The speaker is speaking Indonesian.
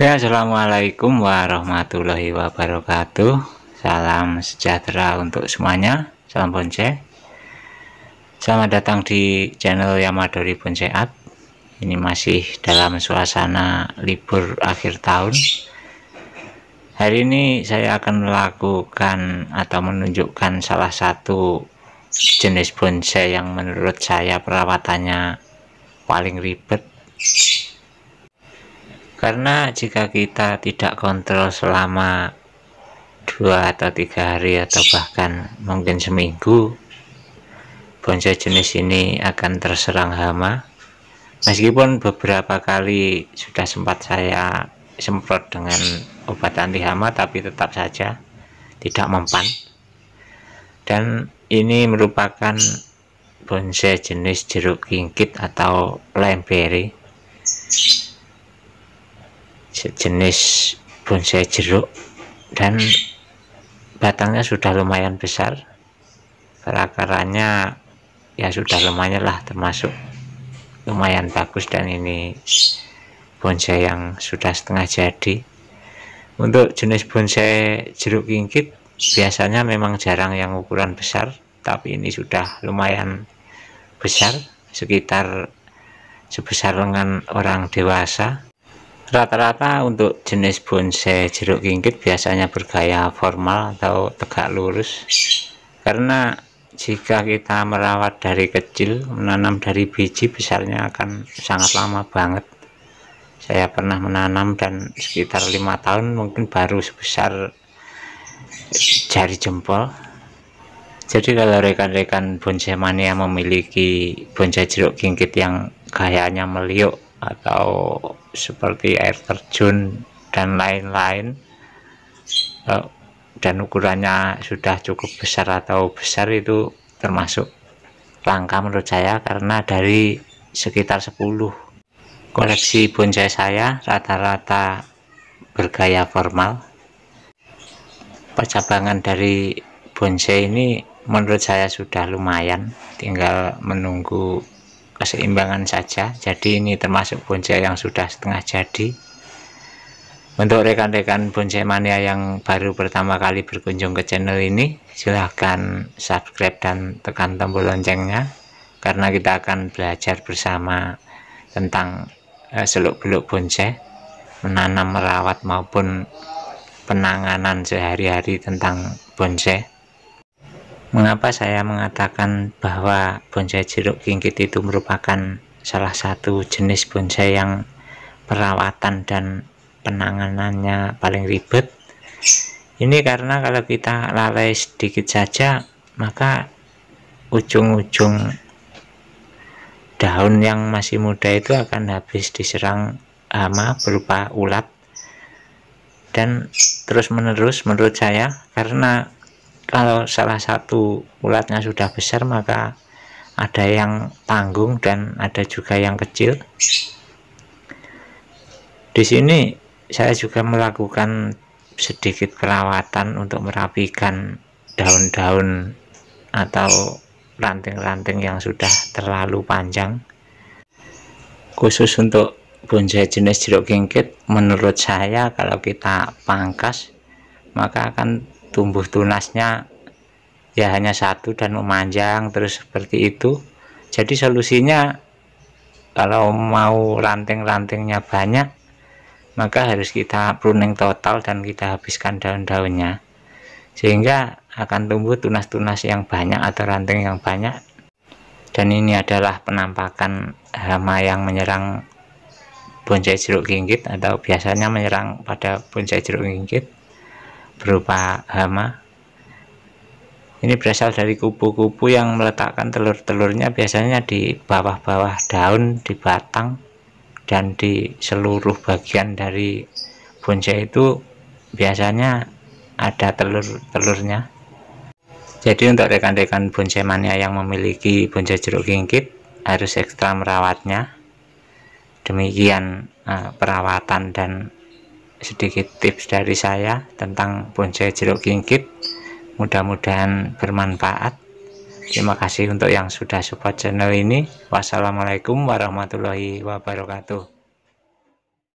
Ya, assalamualaikum warahmatullahi wabarakatuh. Salam sejahtera untuk semuanya. Salam bonsai. Selamat datang di channel Yamadori Bonsai Art. Ini masih dalam suasana libur akhir tahun. Hari ini saya akan melakukan atau menunjukkan salah satu jenis bonsai yang menurut saya perawatannya paling ribet karena jika kita tidak kontrol selama dua atau tiga hari atau bahkan mungkin seminggu bonsai jenis ini akan terserang hama meskipun beberapa kali sudah sempat saya semprot dengan obat anti hama tapi tetap saja tidak mempan dan ini merupakan bonsai jenis jeruk kingkit atau lemperi sejenis bonsai jeruk dan batangnya sudah lumayan besar perakarannya ya sudah lumayan lah termasuk lumayan bagus dan ini bonsai yang sudah setengah jadi untuk jenis bonsai jeruk kingkit biasanya memang jarang yang ukuran besar tapi ini sudah lumayan besar sekitar sebesar lengan orang dewasa rata-rata untuk jenis bonsai jeruk kingkit biasanya bergaya formal atau tegak lurus karena jika kita merawat dari kecil menanam dari biji besarnya akan sangat lama banget saya pernah menanam dan sekitar lima tahun mungkin baru sebesar jari jempol jadi kalau rekan-rekan bonsai mania memiliki bonsai jeruk kingkit yang gayanya meliuk atau seperti air terjun dan lain-lain eh, dan ukurannya sudah cukup besar atau besar itu termasuk langka menurut saya karena dari sekitar 10 koleksi bonsai saya rata-rata bergaya formal percabangan dari bonsai ini menurut saya sudah lumayan tinggal menunggu keseimbangan saja jadi ini termasuk bonsai yang sudah setengah jadi untuk rekan-rekan bonsai mania yang baru pertama kali berkunjung ke channel ini silahkan subscribe dan tekan tombol loncengnya karena kita akan belajar bersama tentang eh, seluk-beluk bonsai menanam merawat maupun penanganan sehari-hari tentang bonsai Mengapa saya mengatakan bahwa bonsai jeruk kingkit itu merupakan salah satu jenis bonsai yang perawatan dan penanganannya paling ribet? Ini karena kalau kita lalai sedikit saja, maka ujung-ujung daun yang masih muda itu akan habis diserang hama berupa ulat dan terus-menerus menurut saya karena kalau salah satu ulatnya sudah besar maka ada yang tanggung dan ada juga yang kecil di sini saya juga melakukan sedikit perawatan untuk merapikan daun-daun atau ranting-ranting yang sudah terlalu panjang khusus untuk bonsai jenis jeruk kingkit menurut saya kalau kita pangkas maka akan tumbuh tunasnya ya hanya satu dan memanjang terus seperti itu jadi solusinya kalau mau ranting-rantingnya banyak maka harus kita pruning total dan kita habiskan daun-daunnya sehingga akan tumbuh tunas-tunas yang banyak atau ranting yang banyak dan ini adalah penampakan hama yang menyerang bonsai jeruk kinggit atau biasanya menyerang pada bonsai jeruk kinggit berupa hama ini berasal dari kupu-kupu yang meletakkan telur-telurnya biasanya di bawah-bawah daun di batang dan di seluruh bagian dari bonsai itu biasanya ada telur-telurnya jadi untuk rekan-rekan bonsai mania yang memiliki bonsai jeruk gingkit harus ekstra merawatnya demikian eh, perawatan dan sedikit tips dari saya tentang bonsai jeruk kingkit mudah-mudahan bermanfaat terima kasih untuk yang sudah support channel ini wassalamualaikum warahmatullahi wabarakatuh